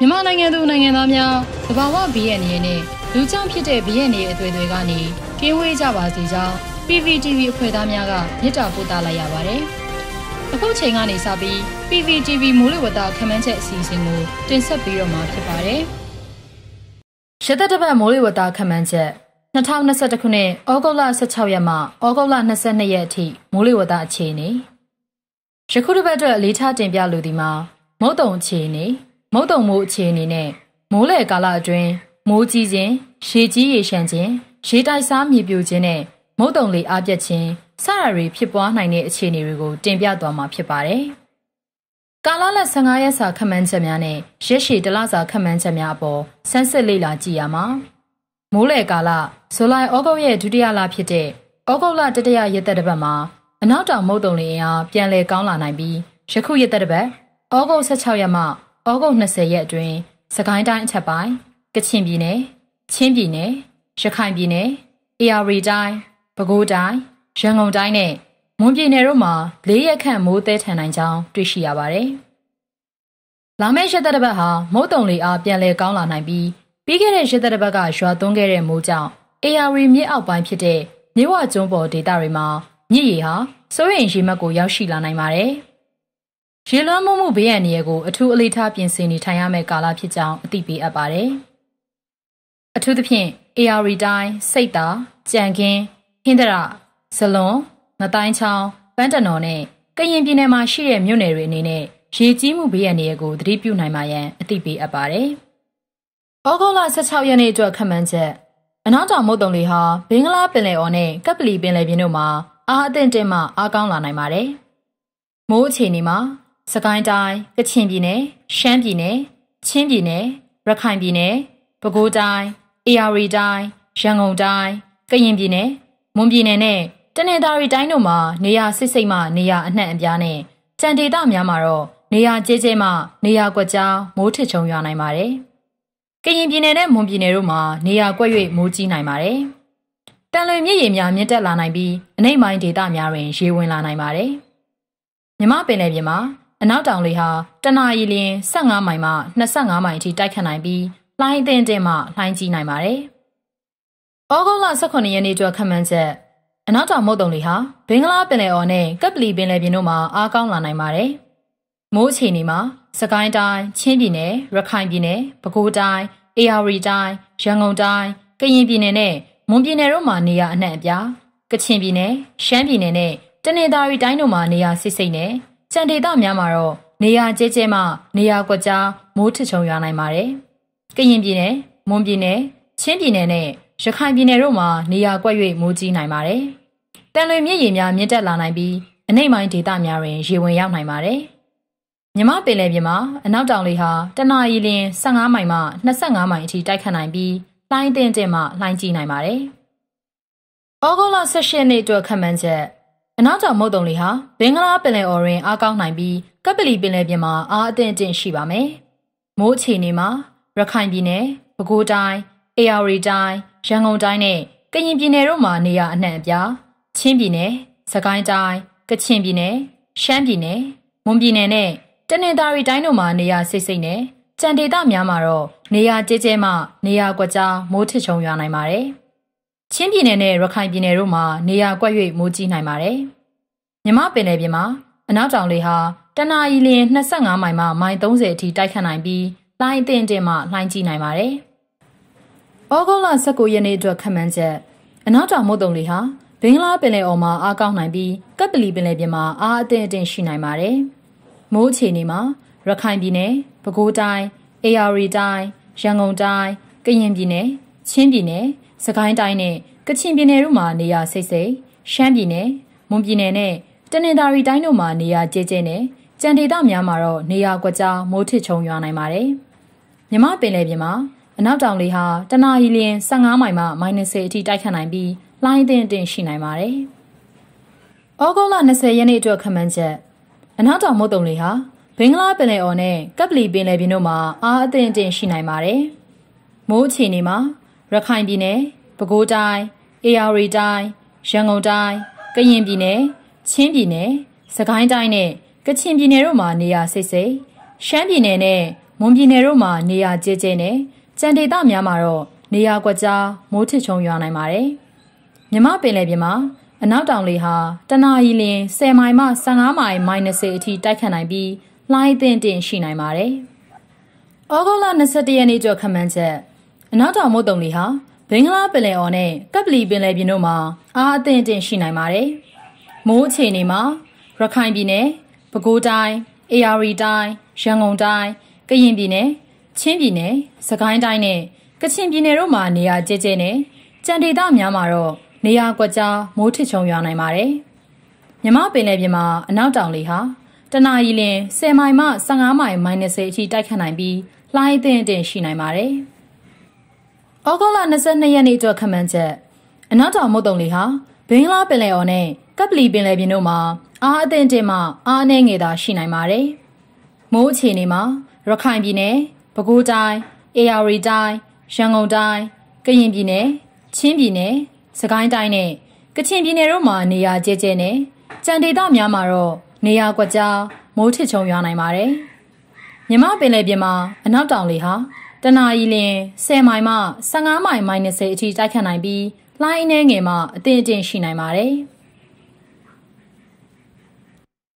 မြန်မာနိုင်ငံသူနိုင်ငံသားများသဘာဝဘီရဲ့နေနဲ့လူကြောင့်ဖြစ်တဲ့ဘီရဲ့နေအသွေးတွေကနေကင်းဝေးကြပါစေကြောင်း PVTV အဖွဲ့သားများကမေတ္တာပို့သလိုက်ရပါတယ်။အခုချိန်ကနေစပြီး PVTV မိုးလေဝသခမ်းမ်းချက်အစီအစဉ်ကိုတင်ဆက်ပေးတော့မှာဖြစ်ပါတယ်။ရသက်တပတ်မိုးလေဝသခမ်းမ်းချက်2021ခုနှစ်ဩဂုတ်လ16ရက်မှဩဂုတ်လ22ရက်အထိမိုးလေဝသအခြေအနေယခုတစ်ပတ်အတွက်အလေးထားတင်ပြလိုသည်မှာ မုတ်တုံအခြေအနေ။မုတ်တုံမိုးအခြေအနေနဲ့မိုးလေကာလအတွင်းမိုးကြီးခြင်းရေကြီးရေရှမ်းခြင်းရေတိုက်စားမြေပြိုခြင်းနဲ့မုတ်တုံလေအပြက်ခြင်းစတာတွေဖြစ်ပွားနိုင်တဲ့အခြေအနေတွေကိုတင်ပြသွားမှာဖြစ်ပါတယ်။ကာလလ15ရက်စာခန့်မှန်းချက်များနဲ့ရက်ရှည်တလစာခန့်မှန်းချက်များအပေါ်ဆန်းစစ်လေ့လာကြည့်ရမှာမိုးလေကာလဇူလိုင်ဩဂုတ်ရဲ့ဒုတိယလဖြစ်တဲ့ဩဂုတ်လတတိယရက်သက်တစ်ပတ်မှာအနောက်တောင်မုတ်တုံလေအားပြန်လည်ကောင်းလာနိုင်ပြီးယခုရက်သက်တစ်ပတ်ဩဂုတ်16ရက်မှဩဂုတ်20ရက်အတွင်းစကိုင်းတိုင်းအထက်ပိုင်းကချင်ပြည်နယ်ချင်းပြည်နယ်ရခိုင်ပြည်နယ်အေရီတိုင်းပဲခူးတိုင်းရန်ကုန်တိုင်းနဲ့မွန်ပြည်နယ်တို့မှာ၄ရက်ခန့်မိုးသဲထန်နိုင်ကြောင်းတွေ့ရှိရပါတယ်။လာမယ့်ရက်သက်တစ်ပတ်ဟာမုတ်တုံလေအားပြန်လည်ကောင်းလာနိုင်ပြီးပြီးခဲ့တဲ့ရက်သက်တစ်ပတ်ကရွာသွန်းခဲ့တဲ့မိုးကြောင့်အေရီမြစ်အောက်ပိုင်းဖြစ်တဲ့မြဝကျွန်းပေါ်ဒေသတွေမှာမြစ်ရေဟာစိုးရိမ်ရေမှတ်ကိုရောက်ရှိလာနိုင်ပါတယ်။ရေလွှမ်းမှုမှုဘေးအန္တရာယ်ကိုအထူးအလေးထားပြင်ဆင်နေထိုင်ရမယ့်ကာလဖြစ်ကြောင်းအသိပေးအပ်ပါတယ်။အထူးသဖြင့် AR တိုင်းစိတ်သာကြံခင်းဟင်းဒရဇလွန်ငတိုင်းချောင်းပန်းတနော်နဲ့ကရင်ပြည်နယ်မှာရှိတဲ့မြို့နယ်တွေအနေနဲ့ရေကြီးမှုဘေးအန္တရာယ်ကိုသတိပြုနိုင်မှရန်အသိပေးအပ်ပါတယ်။ဩဂုတ်လ16ရက်နေ့အတွက်ခန့်မှန်းချက်အနောက်တောင်မုတ်တုံလေဟာဘင်္ဂလားပင်လယ်အော်နဲ့ကပ်ပလီပင်လယ်ပြင်တို့မှာအားအသင့်တင်မှအားကောင်းလာနိုင်ပါတယ်။မိုးအခြေအနေမှာစကိုင်းတိုင်းကချင်ပြည်နယ်ရှမ်းပြည်နယ်ချင်းပြည်နယ်ရခိုင်ပြည်နယ်ပဲခူးတိုင်းအေရီတိုင်းရန်ကုန်တိုင်းကရင်ပြည်နယ်မွန်ပြည်နယ်နဲ့တနင်္သာရီတိုင်းတို့မှာနေရာစစ်စိတ်မှနေရာအနှံ့အပြားနဲ့ကြံဒေသများမှာတော့နေရာကျဲကျဲမှနေရာကွက်ကြားမိုးထစ်ချုံရွာနိုင်ပါတယ်။ကရင်ပြည်နယ်နဲ့မွန်ပြည်နယ်တို့မှာနေရာကွက်၍မိုးကြီးနိုင်ပါတယ်။တန်လွင်မြစ်ရေများမြင့်တက်လာနိုင်ပြီးအနိမ့်ပိုင်းဒေသများတွင်ရေဝင်လာနိုင်ပါတယ်။မြမပင်လယ်ပြင်မှာအနောက်တောင်လေဟာတနအီလရင်15မိုင်မှ25မိုင်အထိတိုက်ခတ်နိုင်ပြီးလှိုင်းသင်းတဲ့မှလှိုင်းကြီးနိုင်ပါတယ်။ဩဂုတ်လ18ရက်နေ့အတွက်ခန့်မှန်းချက်အနောက်တောင်မုတ်တုံလေဟာဘင်္ဂလားပင်လယ်အော်နဲ့ကပလီပင်လယ်ပြင်တို့မှာအားကောင်းလာနိုင်ပါတယ်။မိုးအခြေအနေမှာစကိုင်းတိုင်းချင်းပြည်နယ်ရခိုင်ပြည်နယ်ပဲခူးတိုင်းအေရဝတီတိုင်းရန်ကုန်တိုင်းကရင်ပြည်နယ်နဲ့မွန်ပြည်နယ်တို့မှာနေရာအနှံ့အပြားကချင်ပြည်နယ်ရှမ်းပြည်နယ်နဲ့တနင်္သာရီတိုင်းတို့မှာနေရာစိစိနဲ့။ကြံဒေသများမှာတော့နေရာကျဲကျဲမှ နေရာကွက်ကြားမိုးထချုံရွာနိုင်ပါတယ်။ကရင်ပြည်နယ်၊မွန်ပြည်နယ်၊ချင်းပြည်နယ်နဲ့ရခိုင်ပြည်နယ်တို့မှာနေရာကွက်၍မိုးကြီးနိုင်ပါတယ်။တန်လွင်မြစ်ရေများမြင့်တက်လာနိုင်ပြီးအနိမ့်ပိုင်းဒေသများတွင်ရေဝင်ရောက်နိုင်ပါတယ်။မြမပင်လယ်ပြင်မှာအနောက်တောင်လေဟာတနအီလင်း15မိုင်မှ25မိုင်အထိတိုက်ခတ်နိုင်ပြီးလှိုင်းတင်တင်မှလှိုင်းကြီးနိုင်ပါတယ်။ဩဂုတ်လ18ရက်နေ့အတွက်ခန့်မှန်းချက်အနောက်ကျောင်မုတ်တုံလေဟာဘင်္ဂလားပင်လယ်အော်တွင်အားကောင်းနိုင်ပြီးကပလီပင်လယ်ပြင်မှာအားအသင့်အတင့်ရှိပါမယ်။မိုးအခြေအနေမှာရခိုင်ပြည်နယ်၊ပဲခူးတိုင်း၊အေရဝတီတိုင်း၊ရန်ကုန်တိုင်းနဲ့ကရင်ပြည်နယ်တို့မှာနေရာအနှံ့အပြား၊ချင်းပြည်နယ်၊စကိုင်းတိုင်း၊ကချင်ပြည်နယ်၊ရှမ်းပြည်နယ်၊မွန်ပြည်နယ်နဲ့တနင်္သာရီတိုင်းတို့မှာနေရာစိတ်စိတ်နဲ့ကြံဒေသများမှာတော့နေရာကျဲကျဲမှနေရာကွက်ကြားမိုးထစ်ချုံရွာနိုင်ပါတယ်။ချင်းပြည်နယ်နဲ့ရခိုင်ပြည်နယ်တို့မှာနေရာကွက်၍မိုးကြီးနိုင်ပါတယ်။မြမပင်နယ်ပြင်မှာအနောက်တောင်လေဟာတနအီလ25မိုင်မှ မိုင်30အထိတိုက်ခတ်နိုင်ပြီးလိုင်းအထင်တင်မှလှိုင်းကြီးနိုင်ပါတယ်။ဩဂုတ်လ19ရက်နေ့အတွက်ခန့်မှန်းချက်အနောက်တောင်မုတ်တုံလေဟာဘင်္ဂလားပင်လယ်အော်မှာအားကောင်းနိုင်ပြီးကပ်ပလီပင်လယ်ပြင်မှာအားအသင့်အင့်ရှိနိုင်ပါတယ်။မိုးအခြေအနေမှာရခိုင်ပြည်နယ်၊ပဲခူးတိုင်း၊အေရရီတိုင်း၊ရန်ကုန်တိုင်း၊ကရင်ပြည်နယ်၊ချင်းပြည်နယ်၊စကိုင်းတိုင်းနဲ့ကချင်ပြည်နယ်တို့မှာနေရာစိတ်စိတ်ရှမ်းပြည်နယ်မွန်ပြည်နယ်နဲ့တနင်္သာရီတိုင်းတို့မှာနေရာကျဲကျဲနဲ့ကြံဒေသများမှာတော့နေရာကွက်ကြားမိုးထစ်ချုံရွာနိုင်ပါတယ်။မြမပင်လယ်ပြင်မှာအနောက်တောင်လေဟာတနအီလျင်15မိုင်မှ -10 အထိတိုက်ခတ်နိုင်ပြီးလှိုင်းအသင့်အင့်ရှိနိုင်ပါတယ်။ဩဂုတ်လ20ရက်နေ့အတွက်ခန့်မှန်းချက်အနောက်တောင်မုတ်တုံလေဟာဘင်္ဂလားပင်လယ်အော်နဲ့ကပလီပင်လယ်ပြင်တို့မှာအားအသင့်အင့်ရှိနိုင်ပါတယ်။မိုးအခြေအနေမှာရခိုင်ပြည်နယ်ပဲခူးတိုင်းအေရဝတီတိုင်းရန်ကုန်တိုင်းကရင်ပြည်နယ်ချင်းပြည်နယ်စကိုင်းတိုင်းနဲ့ကချင်ပြည်နယ်တို့မှာနေရာစိတ်စိတ်ရှမ်းပြည်နယ်နဲ့မွန်ပြည်နယ်တို့မှာနေရာကျဲကျဲနဲ့ကြံဒေသများမှာတော့နေရာကွက်ကြားမိုးထစ်ချုံရွာနိုင်ပါတယ်။မြမပင်လယ်ပြင်မှာအနောက်တောင်လေဟာတနအီလင်း10မိုင်မှ15မိုင် -10 အထိတိုက်ခတ်နိုင်ပြီးလှိုင်းသင့်တင်ရှိနိုင်ပါတယ်။ဩဂုတ်လ22ရက်နေ့ကျော်ခန့်မှန်းချက်အနောက်တောင်မုတ်တုံတွေဟာဘင်္ဂလားပင်လယ်အော်နဲ့ကပလီပင်လယ်ပြင်တို့မှာ အားအသင့်အင့်ရှိနိုင်ပါတယ်။မိုးအခြေအနေမှာရခိုင်ပြည်နယ်၊ပဲခူးတိုင်း၊အေရီတိုင်း၊ရန်ကုန်တိုင်း၊ကရင်ပြည်နယ်၊ချင်းပြည်နယ်၊စကိုင်းတိုင်းနဲ့ကချင်ပြည်နယ်တို့မှာနေရာကျကျနဲ့ကြံဒေသများမှာတော့နေရာကွက်ကြားမိုးထစ်ချုံရွာနိုင်ပါတယ်။မြမပင်လယ်ပြင်မှာအနောက်တောင်လေဟာတနအီလ10မိုင်မှ15မိုင် -10 အထိတိုက်ခတ်နိုင်ပြီးလှိုင်းအသင့်အင့်ရှိနိုင်ပါတယ်။ဩဂုတ်လ22ရက်နေ့အတွက်ခမှန်ချက်အနောက်တောင်မုတ်တုံလေဟာဘင်္ဂလားပင်လယ်အော်နဲ့ကပ်ပလီပင်လယ်ပြင်တို့မှာအားအသင့်တင်မှ အားအနှဲငယ်သာရှိနိုင်ပါတယ်။မိုးအခြေအနေမှာရခိုင်ပြည်နယ်၊ပဲခူးတိုင်း၊အေရီတိုင်း၊ရန်ကုန်တိုင်း၊ကရင်ပြည်နယ်၊ချင်းပြည်နယ်၊စကိုင်းတိုင်းနဲ့ကချင်ပြည်နယ်တို့မှာနေရာကျဲကျဲနဲ့ကြံဒေသများမှာတော့နေရာကွက်ကြားမိုးထစ်ချုံရွာနိုင်ပါတယ်။မြမပင်လယ်ပြင်မှာအနောက်တောင်လေဟာတနာရီလင်10မိုင်မှ15မိုင် -30 အထိတိုက်ခတ်နိုင်ပြီးလှိုင်းအနှဲငယ်မှအသင့်အတင့်ရှိနိုင်ပါတယ်။